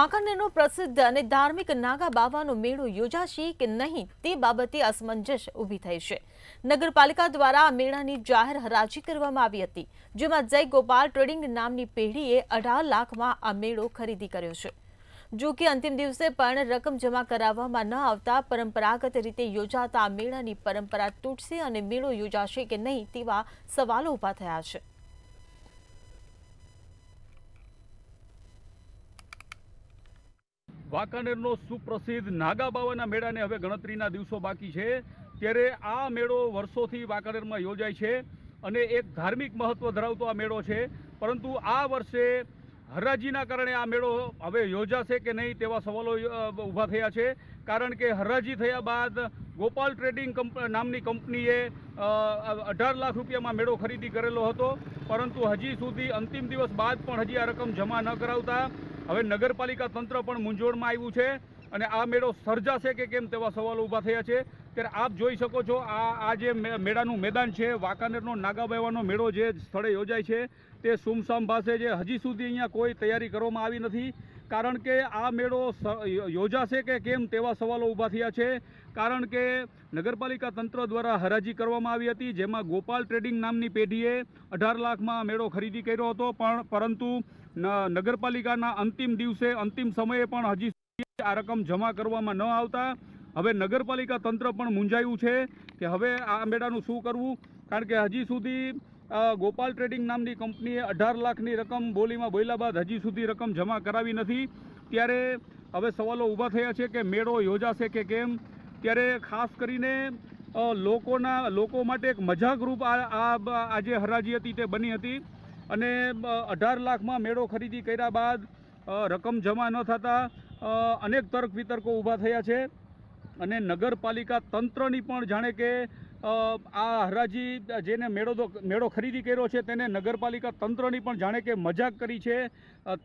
વાંકાનેરનો પ્રસિદ્ધ અને ધાર્મિક નાગા બાવાનો મેળો યોજાશે કે નહીં તે બાબતે અસમંજસ ઊભી થઈ છે નગરપાલિકા દ્વારા આ મેળાની જાહેર હરાજી કરવામાં આવી હતી જેમાં જય ગોપાલ ટ્રેડિંગ નામની પેઢીએ અઢાર લાખમાં આ મેળો ખરીદી કર્યો છે જો કે અંતિમ દિવસે પણ રકમ જમા કરાવવામાં ન આવતા પરંપરાગત રીતે યોજાતા આ મેળાની પરંપરા તૂટશે અને મેળો યોજાશે કે નહીં તેવા સવાલો ઊભા થયા છે વાંકાનેરનો સુપ્રસિદ્ધ નાગા બાવાના મેળાને હવે ગણતરીના દિવસો બાકી છે ત્યારે આ મેળો વર્ષોથી વાંકાનેરમાં યોજાય છે અને એક ધાર્મિક મહત્ત્વ ધરાવતો આ મેળો છે પરંતુ આ વર્ષે હરાજીના કારણે આ મેળો હવે યોજાશે કે નહીં તેવા સવાલો ઊભા થયા છે કારણ કે હરાજી થયા બાદ ગોપાલ ટ્રેડિંગ કંપ નામની કંપનીએ અઢાર લાખ રૂપિયામાં મેળો ખરીદી કરેલો હતો પરંતુ હજી સુધી અંતિમ દિવસ બાદ પણ હજી આ રકમ જમા ન કરાવતા હવે નગરપાલિકા તંત્ર પણ મૂંઝવણમાં આવ્યું છે અને આ મેળો સર્જાશે કે કેમ તેવા સવાલો ઊભા થયા છે ત્યારે આપ જોઈ શકો છો આ આ જે મેળાનું મેદાન છે વાંકાનેરનો નાગાબાવાનો મેળો જે સ્થળે યોજાય છે તે સુમસામ પાસે જે હજી સુધી અહીંયા કોઈ તૈયારી કરવામાં આવી નથી કારણ કે આ મેળો યોજાશે કે કેમ તેવા સવાલો ઊભા થયા છે કારણ કે નગરપાલિકા તંત્ર દ્વારા હરાજી કરવામાં આવી હતી જેમાં ગોપાલ ટ્રેડિંગ નામની પેઢીએ અઢાર લાખમાં મેળો ખરીદી કર્યો હતો પણ પરંતુ નગરપાલિકાના અંતિમ દિવસે અંતિમ સમયે પણ હજી આ રકમ જમા કરવામાં ન આવતા હવે નગરપાલિકા તંત્ર પણ મૂંઝાયું છે કે હવે આ મેળાનું શું કરવું કારણ કે હજી સુધી ગોપાલ ટ્રેડિંગ નામની કંપનીએ અઢાર લાખની રકમ બોલીમાં બોલ્યા બાદ હજી સુધી રકમ જમા કરાવી નથી ત્યારે હવે સવાલો ઊભા થયા છે કે મેળો યોજાશે કે કેમ ત્યારે ખાસ કરીને લોકોના લોકો માટે એક મજાકરૂપ આ આજે હરાજી હતી તે બની હતી અને અઢાર લાખમાં મેળો ખરીદી કર્યા બાદ રકમ જમા ન થતાં અનેક તર્ક વિતર્કો ઊભા થયા છે અને નગરપાલિકા તંત્રની પણ જાણે કે આ હરાજી જેને મેળો મેળો ખરીદી કર્યો છે તેને નગરપાલિકા તંત્રની પણ જાણે કે મજાક કરી છે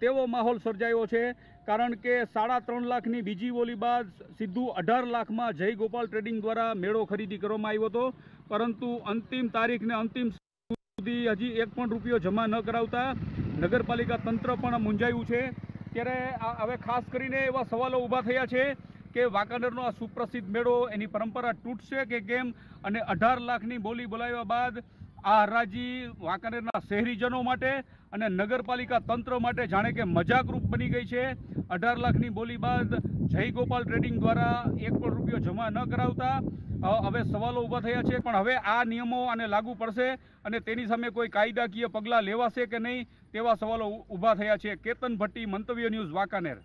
તેવો માહોલ સર્જાયો છે કારણ કે સાડા ત્રણ લાખની બીજી બોલી બાદ સીધું અઢાર લાખમાં જય ગોપાલ ટ્રેડિંગ દ્વારા મેળો ખરીદી કરવામાં આવ્યો હતો પરંતુ અંતિમ તારીખને અંતિમ સુધી હજી એક પણ રૂપિયો જમા ન કરાવતા નગરપાલિકા તંત્ર પણ મૂંઝાયું છે ત્યારે હવે ખાસ કરીને એવા સવાલો ઊભા થયા છે કે વાંકાનેરનો આ સુપ્રસિદ્ધ મેળો એની પરંપરા તૂટશે કે કેમ અને અઢાર લાખની બોલી બોલાવ્યા બાદ આ હરાજી વાંકાનેરના શહેરીજનો માટે અને નગરપાલિકા તંત્ર માટે જાણે કે મજાકરૂપ બની ગઈ છે અઢાર લાખની બોલી બાદ જય ગોપાલ ટ્રેડિંગ દ્વારા એક પણ રૂપિયો જમા ન કરાવતા હવે સવાલો ઊભા થયા છે પણ હવે આ નિયમો આને લાગુ પડશે અને તેની સામે કોઈ કાયદાકીય પગલાં લેવાશે કે નહીં તેવા સવાલો ઊભા થયા છે કેતન ભટ્ટી મંતવ્ય ન્યૂઝ વાંકાનેર